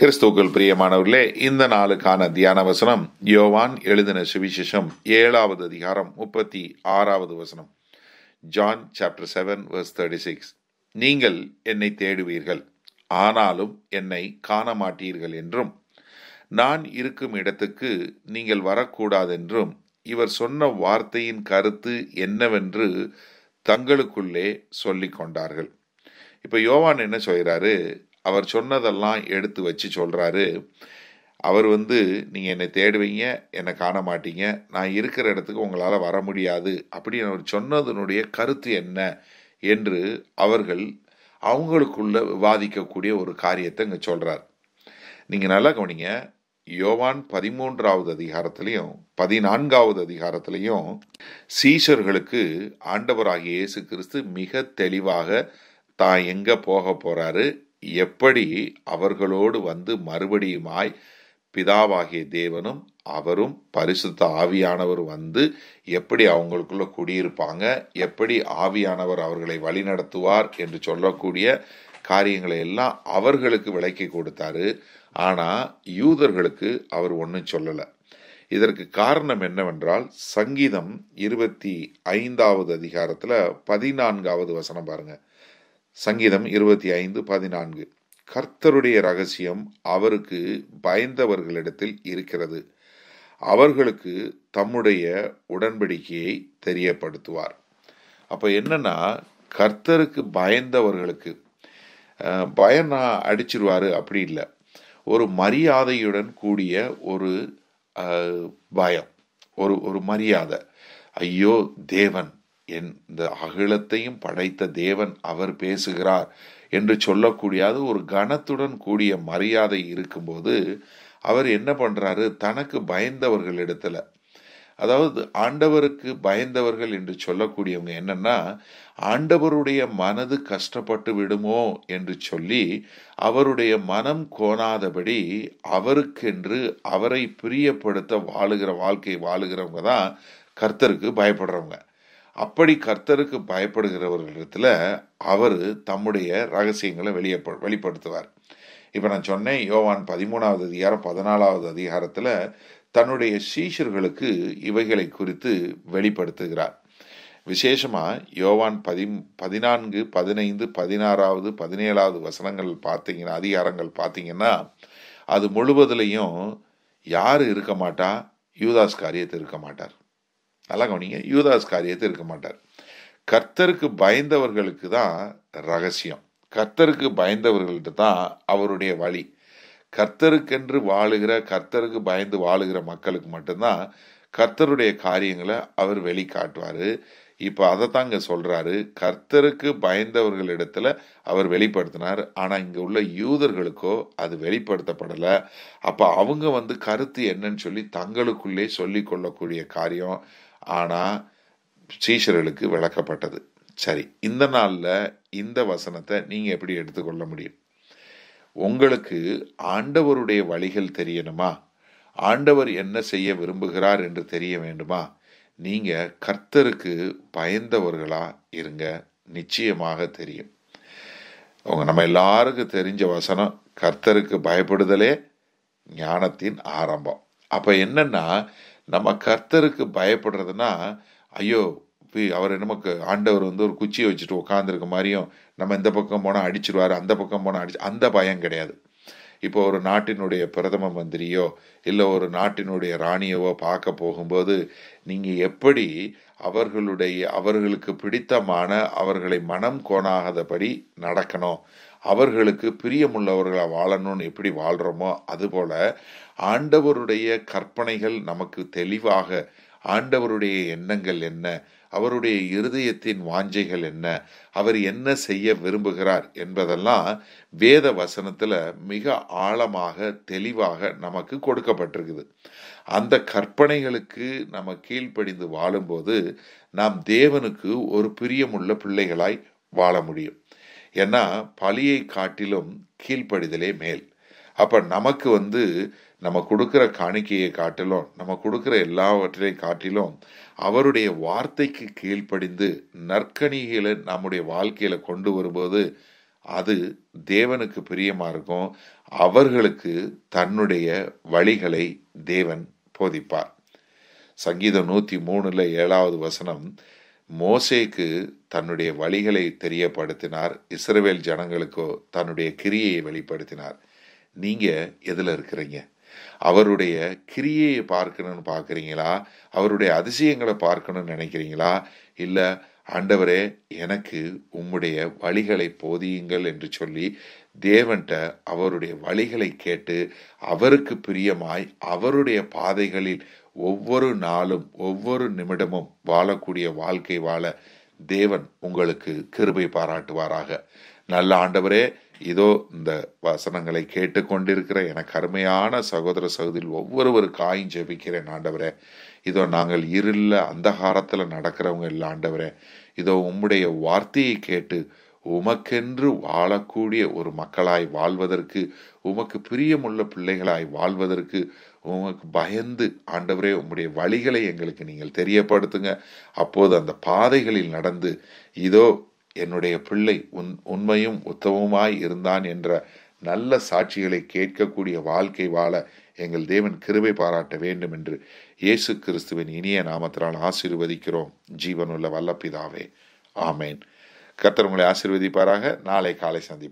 கிறிஸ்துவுக்குள் பிரியமானவர்களே இந்த நாளுக்கான தியான வசனம் யோவான் எழுதின சுவிசேஷம் ஏழாவது அதிகாரம் முப்பத்தி ஆறாவது வசனம் John chapter seven verse thirty six நீங்கள் என்னை தேடுவீர்கள் ஆனாலும் என்னை காண மாட்டீர்கள் என்றும் நான் இருக்கும் இடத்துக்கு நீங்கள் வரக்கூடாதென்றும் இவர் சொன்ன வார்த்தையின் கருத்து என்னவென்று தங்களுக்குள்ளே சொல்லி கொண்டார்கள் இப்போ யோவான் என்ன சொல்கிறாரு அவர் சொன்னதெல்லாம் எடுத்து வச்சு சொல்கிறாரு அவர் வந்து நீங்கள் என்னை தேடுவீங்க என்னை காண மாட்டீங்க நான் இருக்கிற இடத்துக்கு உங்களால் வர முடியாது அப்படின்னு அவர் சொன்னதனுடைய கருத்து என்ன என்று அவர்கள் அவங்களுக்குள்ள விவாதிக்கக்கூடிய ஒரு காரியத்தை இங்கே சொல்கிறார் நீங்கள் நல்லா கவனிங்க யோவான் பதிமூன்றாவது அதிகாரத்திலையும் பதினான்காவது அதிகாரத்திலையும் சீஷர்களுக்கு ஆண்டவராகிய இயேசு கிறிஸ்து மிக தெளிவாக தான் எங்கே போக போகிறாரு எப்படி அவர்களோடு வந்து மறுபடியுமாய் பிதாவாகிய தேவனும் அவரும் பரிசுத்த ஆவியானவர் வந்து எப்படி அவங்களுக்குள்ள குடியிருப்பாங்க எப்படி ஆவியானவர் அவர்களை வழி நடத்துவார் என்று சொல்லக்கூடிய காரியங்களை எல்லாம் அவர்களுக்கு விளக்கி கொடுத்தாரு ஆனால் யூதர்களுக்கு அவர் ஒன்றும் சொல்லலை இதற்கு காரணம் என்னவென்றால் சங்கீதம் இருபத்தி ஐந்தாவது அதிகாரத்தில் பதினான்காவது வசனம் பாருங்க சங்கீதம் இருபத்தி ஐந்து பதினான்கு கர்த்தருடைய ரகசியம் அவருக்கு பயந்தவர்களிடத்தில் இருக்கிறது அவர்களுக்கு தம்முடைய உடன்படிக்கையை தெரியப்படுத்துவார் அப்போ என்னன்னா கர்த்தருக்கு பயந்தவர்களுக்கு பயனா அடிச்சிருவாரு அப்படி இல்லை ஒரு மரியாதையுடன் கூடிய ஒரு பயம் ஒரு ஒரு மரியாதை ஐயோ தேவன் இந்த அகிலத்தையும் படைத்த தேவன் அவர் பேசுகிறார் என்று சொல்லக்கூடியது ஒரு கனத்துடன் கூடிய மரியாதை இருக்கும்போது அவர் என்ன பண்ணுறாரு தனக்கு பயந்தவர்களிடத்துல அதாவது ஆண்டவருக்கு பயந்தவர்கள் என்று சொல்லக்கூடியவங்க என்னன்னா ஆண்டவருடைய மனது கஷ்டப்பட்டு விடுமோ என்று சொல்லி அவருடைய மனம் கோணாதபடி அவருக்கென்று அவரை பிரியப்படுத்த வாழுகிற வாழ்க்கை வாழுகிறவங்க தான் கர்த்தருக்கு பயப்படுறவங்க அப்படி கர்த்தருக்கு பயப்படுகிறவர்களிடத்தில் அவர் தம்முடைய ரகசியங்களை வெளியே வெளிப்படுத்துவார் இப்போ நான் சொன்னேன் யோவான் பதிமூணாவது அதிகாரம் பதினாலாவது அதிகாரத்தில் தன்னுடைய சீஷர்களுக்கு இவைகளை குறித்து வெளிப்படுத்துகிறார் விசேஷமாக யோவான் பதி பதினான்கு பதினைந்து பதினாறாவது பதினேழாவது வசனங்கள் பார்த்தீங்கன்னா அதிகாரங்கள் பார்த்தீங்கன்னா அது முழுவதுலையும் யார் இருக்க மாட்டா யூதாஸ் காரியத்தை இருக்க மாட்டார் நல்லா கவனிங்க யூதாஸ் காரியத்தை இருக்க மாட்டார் கர்த்தருக்கு பயந்தவர்களுக்கு தான் ரகசியம் கர்த்தருக்கு பயந்தவர்கள்ட்ட தான் அவருடைய வழி கர்த்தருக்கென்று வாழுகிற கர்த்தருக்கு பயந்து வாழுகிற மக்களுக்கு மட்டும்தான் கர்த்தருடைய காரியங்களை அவர் வெளிக்காட்டுவார் இப்போ அதை தான் இங்கே சொல்கிறாரு கர்த்தருக்கு பயந்தவர்களிடத்தில் அவர் வெளிப்படுத்தினார் ஆனால் இங்கே உள்ள யூதர்களுக்கோ அது வெளிப்படுத்தப்படலை அப்போ அவங்க வந்து கருத்து என்னன்னு சொல்லி தங்களுக்குள்ளே சொல்லி கொள்ளக்கூடிய காரியம் ஆனால் சீஷர்களுக்கு விளக்கப்பட்டது சரி இந்த நாளில் இந்த வசனத்தை நீங்கள் எப்படி எடுத்துக்கொள்ள முடியும் உங்களுக்கு ஆண்டவருடைய வழிகள் தெரியணுமா ஆண்டவர் என்ன செய்ய விரும்புகிறார் என்று தெரிய வேண்டுமா நீங்கள் கர்த்தருக்கு பயந்தவர்களாக இருங்க நிச்சயமாக தெரியும் அவங்க நம்ம எல்லாருக்கும் தெரிஞ்ச வசனம் கர்த்தருக்கு பயப்படுதலே ஞானத்தின் ஆரம்பம் அப்போ என்னென்னா நம்ம கர்த்தருக்கு பயப்படுறதுனா ஐயோ அவர் நமக்கு ஆண்டவர் வந்து ஒரு குச்சியை வச்சுட்டு உட்காந்துருக்க மாதிரியும் நம்ம இந்த பக்கம் போனால் அடிச்சிருவார் அந்த பக்கம் போனால் அடிச்சு அந்த பயம் கிடையாது இப்போ ஒரு நாட்டினுடைய பிரதம மந்திரியோ இல்லை ஒரு நாட்டினுடைய ராணியவோ பார்க்க போகும்போது நீங்கள் எப்படி அவர்களுடைய அவர்களுக்கு பிடித்தமான அவர்களை மனம் கோணாகாதபடி நடக்கணும் அவர்களுக்கு பிரியமுள்ளவர்களாக வாழணும்னு எப்படி வாழ்கிறோமோ அதுபோல் ஆண்டவருடைய கற்பனைகள் நமக்கு தெளிவாக ஆண்டவருடைய எண்ணங்கள் என்ன அவருடைய இருதயத்தின் வாஞ்சைகள் என்ன அவர் என்ன செய்ய விரும்புகிறார் என்பதெல்லாம் வேத வசனத்தில் மிக ஆழமாக தெளிவாக நமக்கு கொடுக்கப்பட்டிருக்குது அந்த கற்பனைகளுக்கு நம்ம கீழ்ப்படிந்து வாழும்போது நாம் தேவனுக்கு ஒரு பிரியமுள்ள பிள்ளைகளாய் வாழ முடியும் ஏன்னா பழியை காட்டிலும் கீழ்ப்படிதலே மேல் அப்போ நமக்கு வந்து நம்ம கொடுக்குற காணிக்கையை காட்டிலும் நம்ம கொடுக்குற எல்லாவற்றையும் காட்டிலும் அவருடைய வார்த்தைக்கு கீழ்ப்படிந்து நற்கணிகளை நம்முடைய வாழ்க்கையில் கொண்டு வரும்போது அது தேவனுக்கு பிரியமாக இருக்கும் அவர்களுக்கு தன்னுடைய வழிகளை தேவன் போதிப்பார் சங்கீதம் நூற்றி மூணில் ஏழாவது வசனம் மோசேக்கு தன்னுடைய வழிகளை தெரியப்படுத்தினார் இஸ்ரவேல் ஜனங்களுக்கோ தன்னுடைய கிரியையை வெளிப்படுத்தினார் நீங்கள் எதில் இருக்கிறீங்க அவருடைய கிரியையை பார்க்கணும்னு பார்க்குறீங்களா அவருடைய அதிசயங்களை பார்க்கணும்னு நினைக்கிறீங்களா இல்லை ஆண்டவரே எனக்கு உம்முடைய வழிகளை போதியுங்கள் என்று சொல்லி தேவன்ட்ட அவருடைய வழிகளை கேட்டு அவருக்கு பிரியமாய் அவருடைய பாதைகளில் ஒவ்வொரு நாளும் ஒவ்வொரு நிமிடமும் வாழக்கூடிய வாழ்க்கை வாழ தேவன் உங்களுக்கு கிருபை பாராட்டுவாராக நல்ல ஆண்டவரே இதோ இந்த வசனங்களை கேட்டுக்கொண்டிருக்கிற எனக்கு அருமையான சகோதர சகோதரில் காயும் ஜெபிக்கிறேன் ஆண்டவரே இதோ நாங்கள் இருளில் அந்தகாரத்தில் நடக்கிறவங்க இல்லை ஆண்டவரே இதோ உம்முடைய வார்த்தையை கேட்டு உமக்கென்று வாழக்கூடிய ஒரு மக்களாய் வாழ்வதற்கு உமக்கு பிரியமுள்ள பிள்ளைகளாய் வாழ்வதற்கு உங்களுக்கு பயந்து ஆண்டவரே உங்களுடைய வழிகளை எங்களுக்கு நீங்கள் தெரியப்படுத்துங்க அப்போது அந்த பாதைகளில் நடந்து இதோ என்னுடைய பிள்ளை உன் உண்மையும் உத்தமமாய் இருந்தான் என்ற நல்ல சாட்சிகளை கேட்கக்கூடிய வாழ்க்கை வாழ எங்கள் தேவன் கிருபை பாராட்ட வேண்டும் என்று இயேசு கிறிஸ்துவின் இனிய நாமத்தினால் ஆசீர்வதிக்கிறோம் ஜீவனுள்ள வல்லப்பிதாவே ஆமேன் கத்தர் உங்களை ஆசீர்வதிப்பாராக நாளை காலை சந்திப்போம்